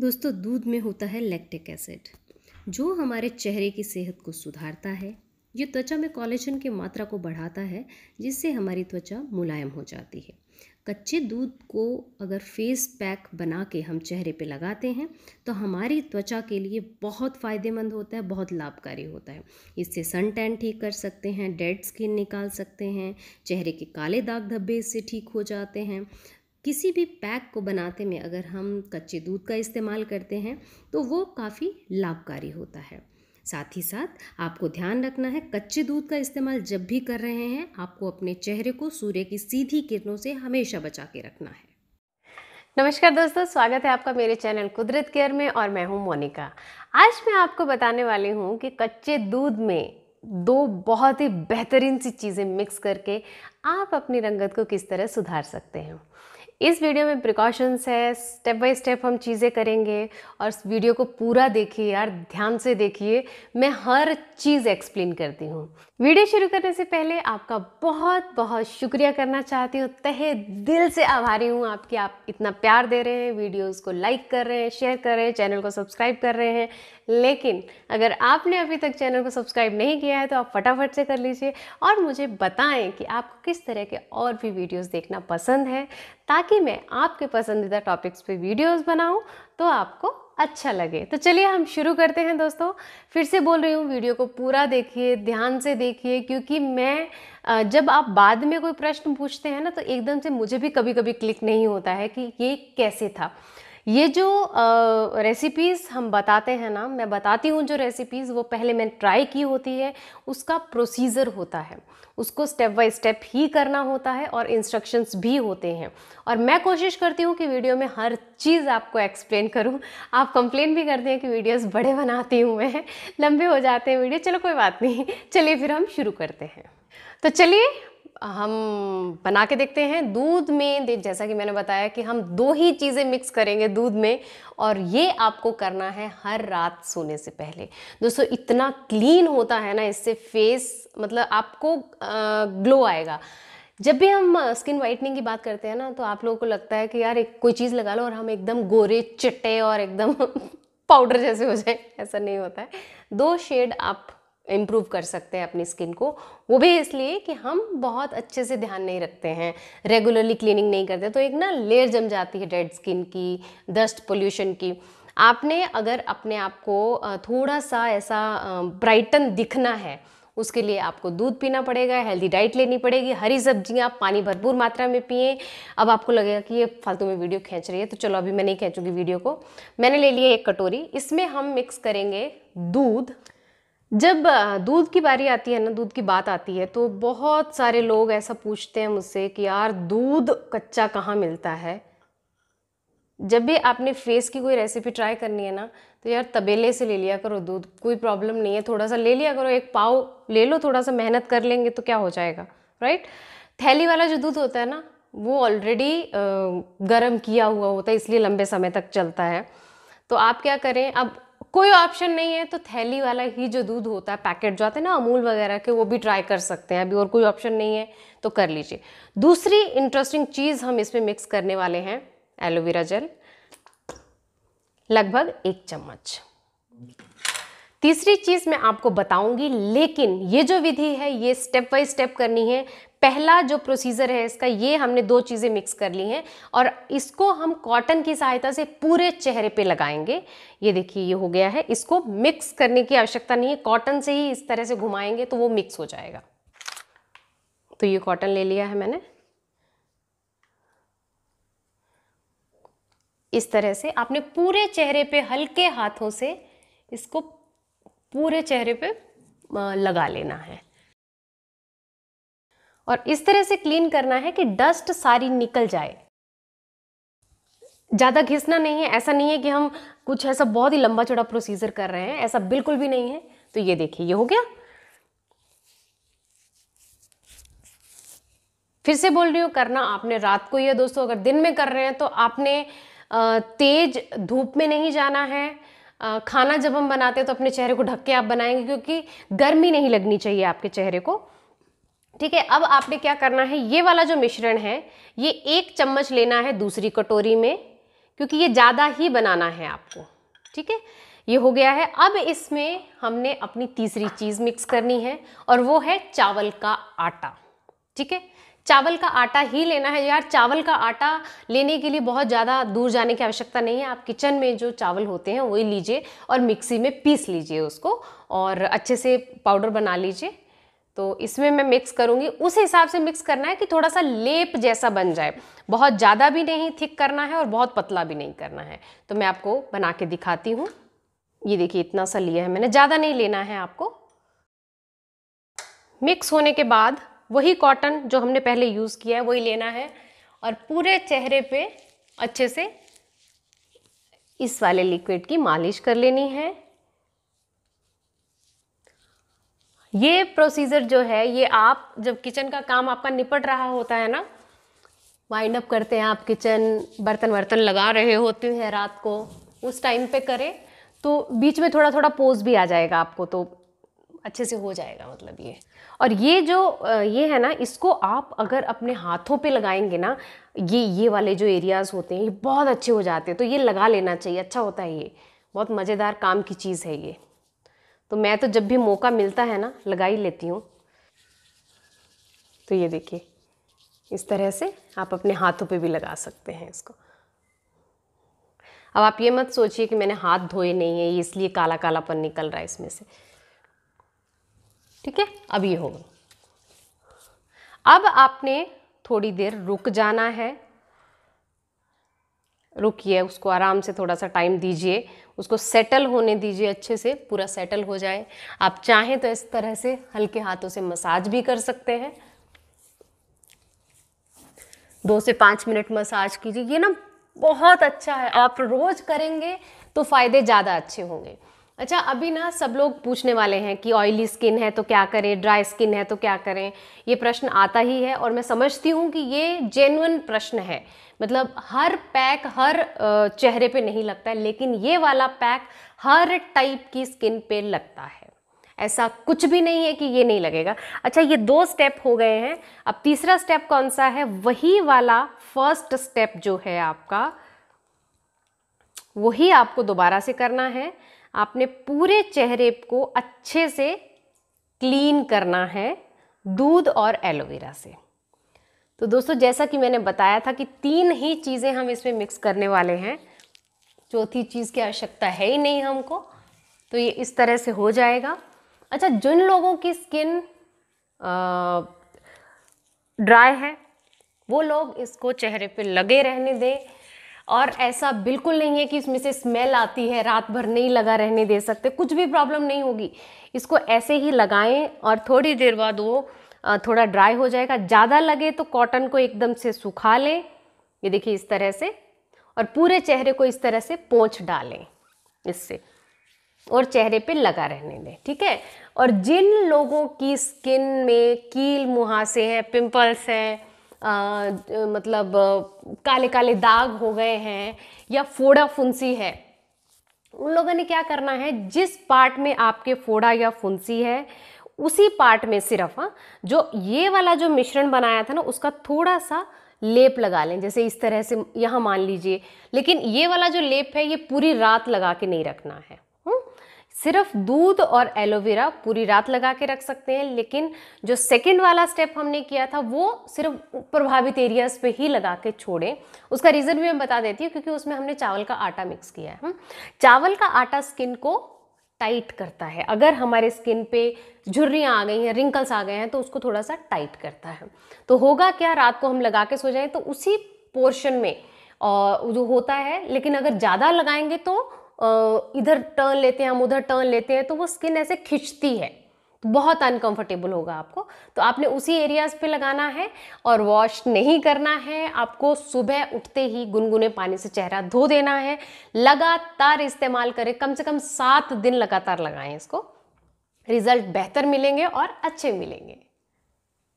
दोस्तों दूध में होता है लैक्टिक एसिड जो हमारे चेहरे की सेहत को सुधारता है ये त्वचा में कॉलेजन की मात्रा को बढ़ाता है जिससे हमारी त्वचा मुलायम हो जाती है कच्चे दूध को अगर फेस पैक बना के हम चेहरे पे लगाते हैं तो हमारी त्वचा के लिए बहुत फ़ायदेमंद होता है बहुत लाभकारी होता है इससे सन टैन ठीक कर सकते हैं डेड स्किन निकाल सकते हैं चेहरे के काले दाग धब्बे इससे ठीक हो जाते हैं किसी भी पैक को बनाते में अगर हम कच्चे दूध का इस्तेमाल करते हैं तो वो काफ़ी लाभकारी होता है साथ ही साथ आपको ध्यान रखना है कच्चे दूध का इस्तेमाल जब भी कर रहे हैं आपको अपने चेहरे को सूर्य की सीधी किरणों से हमेशा बचा के रखना है नमस्कार दोस्तों स्वागत है आपका मेरे चैनल कुदरत केयर में और मैं हूं मोनिका आज मैं आपको बताने वाली हूं कि कच्चे दूध में दो बहुत ही बेहतरीन सी चीज़ें मिक्स करके आप अपनी रंगत को किस तरह सुधार सकते हैं इस वीडियो में प्रिकॉशंस है स्टेप बाय स्टेप हम चीज़ें करेंगे और इस वीडियो को पूरा देखिए यार ध्यान से देखिए मैं हर चीज़ एक्सप्लेन करती हूँ वीडियो शुरू करने से पहले आपका बहुत बहुत शुक्रिया करना चाहती हूँ तहे दिल से आभारी हूँ आपकी आप इतना प्यार दे रहे हैं वीडियोज़ को लाइक कर रहे हैं शेयर कर रहे हैं चैनल को सब्सक्राइब कर रहे हैं लेकिन अगर आपने अभी तक चैनल को सब्सक्राइब नहीं किया है तो आप फटाफट से कर लीजिए और मुझे बताएं कि आपको किस तरह के और भी वीडियोस देखना पसंद है ताकि मैं आपके पसंदीदा टॉपिक्स पे वीडियोस बनाऊं तो आपको अच्छा लगे तो चलिए हम शुरू करते हैं दोस्तों फिर से बोल रही हूँ वीडियो को पूरा देखिए ध्यान से देखिए क्योंकि मैं जब आप बाद में कोई प्रश्न पूछते हैं ना तो एकदम से मुझे भी कभी कभी क्लिक नहीं होता है कि ये कैसे था ये जो रेसिपीज़ हम बताते हैं ना मैं बताती हूँ जो रेसिपीज़ वो पहले मैंने ट्राई की होती है उसका प्रोसीजर होता है उसको स्टेप बाय स्टेप ही करना होता है और इंस्ट्रक्शंस भी होते हैं और मैं कोशिश करती हूँ कि वीडियो में हर चीज़ आपको एक्सप्लेन करूँ आप कंप्लेन भी करते हैं कि वीडियोस बड़े बनाती हूँ मैं लंबे हो जाते हैं वीडियो चलो कोई बात नहीं चलिए फिर हम शुरू करते हैं तो चलिए हम बना के देखते हैं दूध में जैसा कि मैंने बताया कि हम दो ही चीज़ें मिक्स करेंगे दूध में और ये आपको करना है हर रात सोने से पहले दोस्तों इतना क्लीन होता है ना इससे फेस मतलब आपको ग्लो आएगा जब भी हम स्किन वाइटनिंग की बात करते हैं ना तो आप लोगों को लगता है कि यार एक कोई चीज़ लगा लो और हम एकदम गोरे चिट्टे और एकदम पाउडर जैसे हो जाए ऐसा नहीं होता है दो शेड आप इम्प्रूव कर सकते हैं अपनी स्किन को वो भी इसलिए कि हम बहुत अच्छे से ध्यान नहीं रखते हैं रेगुलरली क्लीनिंग नहीं करते तो एक ना लेयर जम जाती है डेड स्किन की डस्ट पोल्यूशन की आपने अगर अपने आप को थोड़ा सा ऐसा ब्राइटन दिखना है उसके लिए आपको दूध पीना पड़ेगा हेल्दी डाइट लेनी पड़ेगी हरी सब्जियाँ पानी भरपूर मात्रा में पिए अब आपको लगेगा कि ये फालतू में वीडियो खींच रही है तो चलो अभी मैं नहीं खींचूंगी वीडियो को मैंने ले लिया एक कटोरी इसमें हम मिक्स करेंगे दूध जब दूध की बारी आती है ना दूध की बात आती है तो बहुत सारे लोग ऐसा पूछते हैं मुझसे कि यार दूध कच्चा कहाँ मिलता है जब भी आपने फेस की कोई रेसिपी ट्राई करनी है ना तो यार तबेले से ले लिया करो दूध कोई प्रॉब्लम नहीं है थोड़ा सा ले लिया करो एक पाव ले लो थोड़ा सा मेहनत कर लेंगे तो क्या हो जाएगा राइट थैली वाला जो दूध होता है ना वो ऑलरेडी गर्म किया हुआ होता है इसलिए लंबे समय तक चलता है तो आप क्या करें अब कोई ऑप्शन नहीं है तो थैली वाला ही जो दूध होता है पैकेट जो आते हैं ना अमूल वगैरह के वो भी ट्राई कर सकते हैं अभी और कोई ऑप्शन नहीं है तो कर लीजिए दूसरी इंटरेस्टिंग चीज़ हम इसमें मिक्स करने वाले हैं एलोवेरा जेल लगभग एक चम्मच तीसरी चीज़ मैं आपको बताऊंगी लेकिन ये जो विधि है ये स्टेप बाय स्टेप करनी है पहला जो प्रोसीजर है इसका ये हमने दो चीज़ें मिक्स कर ली हैं और इसको हम कॉटन की सहायता से पूरे चेहरे पे लगाएंगे ये देखिए ये हो गया है इसको मिक्स करने की आवश्यकता नहीं है कॉटन से ही इस तरह से घुमाएंगे तो वो मिक्स हो जाएगा तो ये कॉटन ले लिया है मैंने इस तरह से आपने पूरे चेहरे पे हल्के हाथों से इसको पूरे चेहरे पे लगा लेना है और इस तरह से क्लीन करना है कि डस्ट सारी निकल जाए ज़्यादा घिसना नहीं है ऐसा नहीं है कि हम कुछ ऐसा बहुत ही लंबा चौड़ा प्रोसीजर कर रहे हैं ऐसा बिल्कुल भी नहीं है तो ये देखिए ये हो गया फिर से बोल रही हूँ करना आपने रात को ही है दोस्तों अगर दिन में कर रहे हैं तो आपने तेज धूप में नहीं जाना है खाना जब हम बनाते हैं तो अपने चेहरे को ढक के आप बनाएंगे क्योंकि गर्मी नहीं लगनी चाहिए आपके चेहरे को ठीक है अब आपने क्या करना है ये वाला जो मिश्रण है ये एक चम्मच लेना है दूसरी कटोरी में क्योंकि ये ज़्यादा ही बनाना है आपको ठीक है ये हो गया है अब इसमें हमने अपनी तीसरी चीज़ मिक्स करनी है और वो है चावल का आटा ठीक है चावल का आटा ही लेना है यार चावल का आटा लेने के लिए बहुत ज़्यादा दूर जाने की आवश्यकता नहीं है आप किचन में जो चावल होते हैं वही लीजिए और मिक्सी में पीस लीजिए उसको और अच्छे से पाउडर बना लीजिए तो इसमें मैं मिक्स करूँगी उस हिसाब से मिक्स करना है कि थोड़ा सा लेप जैसा बन जाए बहुत ज़्यादा भी नहीं थिक करना है और बहुत पतला भी नहीं करना है तो मैं आपको बना के दिखाती हूँ ये देखिए इतना सा लिया है मैंने ज़्यादा नहीं लेना है आपको मिक्स होने के बाद वही कॉटन जो हमने पहले यूज़ किया है वही लेना है और पूरे चेहरे पे अच्छे से इस वाले लिक्विड की मालिश कर लेनी है ये प्रोसीजर जो है ये आप जब किचन का काम आपका निपट रहा होता है ना वाइंड अप करते हैं आप किचन बर्तन वर्तन लगा रहे होते हैं रात को उस टाइम पे करें तो बीच में थोड़ा थोड़ा पोज भी आ जाएगा आपको तो अच्छे से हो जाएगा मतलब ये और ये जो ये है ना इसको आप अगर अपने हाथों पे लगाएंगे ना ये ये वाले जो एरियाज़ होते हैं ये बहुत अच्छे हो जाते हैं तो ये लगा लेना चाहिए अच्छा होता है ये बहुत मज़ेदार काम की चीज़ है ये तो मैं तो जब भी मौका मिलता है ना लगा ही लेती हूँ तो ये देखिए इस तरह से आप अपने हाथों पर भी लगा सकते हैं इसको अब आप ये मत सोचिए कि मैंने हाथ धोए नहीं है इसलिए काला कालापन निकल रहा है इसमें से ठीक है अब ये हो अब आपने थोड़ी देर रुक जाना है रुकिए उसको आराम से थोड़ा सा टाइम दीजिए उसको सेटल होने दीजिए अच्छे से पूरा सेटल हो जाए आप चाहें तो इस तरह से हल्के हाथों से मसाज भी कर सकते हैं दो से पाँच मिनट मसाज कीजिए ये ना बहुत अच्छा है आप रोज़ करेंगे तो फ़ायदे ज़्यादा अच्छे होंगे अच्छा अभी ना सब लोग पूछने वाले हैं कि ऑयली स्किन है तो क्या करें ड्राई स्किन है तो क्या करें ये प्रश्न आता ही है और मैं समझती हूँ कि ये जेनुअन प्रश्न है मतलब हर पैक हर चेहरे पे नहीं लगता है लेकिन ये वाला पैक हर टाइप की स्किन पे लगता है ऐसा कुछ भी नहीं है कि ये नहीं लगेगा अच्छा ये दो स्टेप हो गए हैं अब तीसरा स्टेप कौन सा है वही वाला फर्स्ट स्टेप जो है आपका वही आपको दोबारा से करना है आपने पूरे चेहरे को अच्छे से क्लीन करना है दूध और एलोवेरा से तो दोस्तों जैसा कि मैंने बताया था कि तीन ही चीज़ें हम इसमें मिक्स करने वाले हैं चौथी चीज़ की आवश्यकता है ही नहीं हमको तो ये इस तरह से हो जाएगा अच्छा जिन लोगों की स्किन ड्राई है वो लोग इसको चेहरे पे लगे रहने दें और ऐसा बिल्कुल नहीं है कि इसमें से स्मेल आती है रात भर नहीं लगा रहने दे सकते कुछ भी प्रॉब्लम नहीं होगी इसको ऐसे ही लगाएं और थोड़ी देर बाद वो थोड़ा ड्राई हो जाएगा ज़्यादा लगे तो कॉटन को एकदम से सुखा लें ये देखिए इस तरह से और पूरे चेहरे को इस तरह से पोंछ डालें इससे और चेहरे पे लगा रहने दें ठीक है और जिन लोगों की स्किन में कील मुहासे हैं पिंपल्स हैं मतलब काले काले दाग हो गए हैं या फोड़ा फुंसी है उन लोगों ने क्या करना है जिस पार्ट में आपके फोड़ा या फुंसी है उसी पार्ट में सिर्फ हाँ, जो ये वाला जो मिश्रण बनाया था ना उसका थोड़ा सा लेप लगा लें जैसे इस तरह से यहाँ मान लीजिए लेकिन ये वाला जो लेप है ये पूरी रात लगा के नहीं रखना है सिर्फ दूध और एलोवेरा पूरी रात लगा के रख सकते हैं लेकिन जो सेकेंड वाला स्टेप हमने किया था वो सिर्फ प्रभावित एरियाज पे ही लगा के छोड़ें उसका रीज़न भी मैं बता देती हूँ क्योंकि उसमें हमने चावल का आटा मिक्स किया है हम्म। चावल का आटा स्किन को टाइट करता है अगर हमारे स्किन पे झुर्रियाँ आ गई हैं रिंकल्स आ गए हैं तो उसको थोड़ा सा टाइट करता है तो होगा क्या रात को हम लगा के सो जाएं तो उसी पोर्शन में और जो होता है लेकिन अगर ज़्यादा लगाएंगे तो इधर टर्न लेते हैं हम उधर टर्न लेते हैं तो वो स्किन ऐसे खिंचती है तो बहुत अनकंफर्टेबल होगा आपको तो आपने उसी एरियाज पे लगाना है और वॉश नहीं करना है आपको सुबह उठते ही गुनगुने पानी से चेहरा धो देना है लगातार इस्तेमाल करें कम से कम सात दिन लगातार लगाएं इसको रिजल्ट बेहतर मिलेंगे और अच्छे मिलेंगे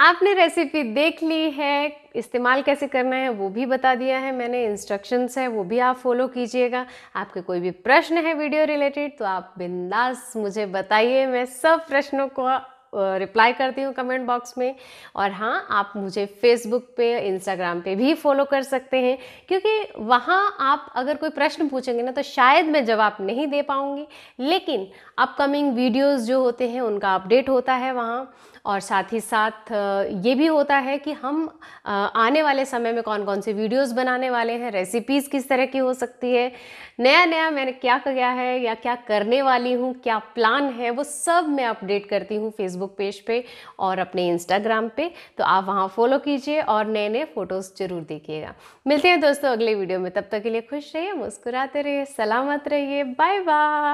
आपने रेसिपी देख ली है इस्तेमाल कैसे करना है वो भी बता दिया है मैंने इंस्ट्रक्शंस है वो भी आप फॉलो कीजिएगा आपके कोई भी प्रश्न है वीडियो रिलेटेड तो आप बिंदास मुझे बताइए मैं सब प्रश्नों को रिप्लाई करती हूँ कमेंट बॉक्स में और हाँ आप मुझे फेसबुक पे इंस्टाग्राम पे भी फॉलो कर सकते हैं क्योंकि वहाँ आप अगर कोई प्रश्न पूछेंगे ना तो शायद मैं जवाब नहीं दे पाऊँगी लेकिन अपकमिंग वीडियोज़ जो होते हैं उनका अपडेट होता है वहाँ और साथ ही साथ ये भी होता है कि हम आने वाले समय में कौन कौन से वीडियोस बनाने वाले हैं रेसिपीज़ किस तरह की हो सकती है नया नया मैंने क्या किया है या क्या करने वाली हूँ क्या प्लान है वो सब मैं अपडेट करती हूँ फेसबुक पेज पे और अपने इंस्टाग्राम पे तो आप वहाँ फॉलो कीजिए और नए नए फ़ोटोज़ ज़रूर देखिएगा मिलते हैं दोस्तों अगले वीडियो में तब तक के लिए खुश रहिए मुस्कुराते रहिए सलामत रहिए बाय बाय